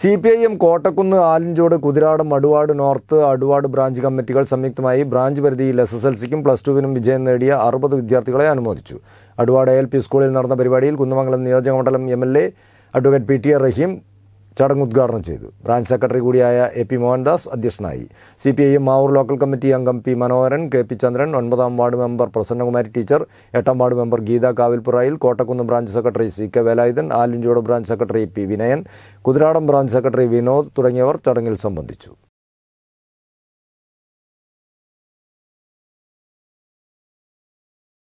C P I M Kottakkunnu Alinchode Kuthirad Aduvad north Aduvad branch കമ്മിറ്റികൾ സംയുക്തമായി branch പരിധിയിൽ എസ് എസ് എൽ സിക്കും പ്ലസ് ടുവിനും വിജയം നേടിയ അറുപത് വിദ്യാർത്ഥികളെ അനുമോദിച്ചു അടുവാട് എൽ പി സ്കൂളിൽ നടന്ന പരിപാടിയിൽ കുന്നമംഗലം നിയോജകമണ്ഡലം M L A advocate P T R Rahim ചടങ്ങ് ഉദ്ഘാടനം ചെയ്തു ബ്രാഞ്ച് സെക്രട്ടറി കൂടിയായ എ പി മോഹൻദാസ് അധ്യക്ഷനായി C P I M Mavoor local committee അംഗം P Manoharan K P Chandran ഒൻപതാം വാർഡ് മെമ്പർ പ്രസന്നകുമാരി ടീച്ചർ എട്ടാം ward member Geetha Kavilpurayil Kottakkunnu branch secretary C K Velayudhan Alinchode branch secretary P Vinayan Kuthiradam branch secretary Vinod തുടങ്ങിയവർ ചടങ്ങിൽ സംബന്ധിച്ചു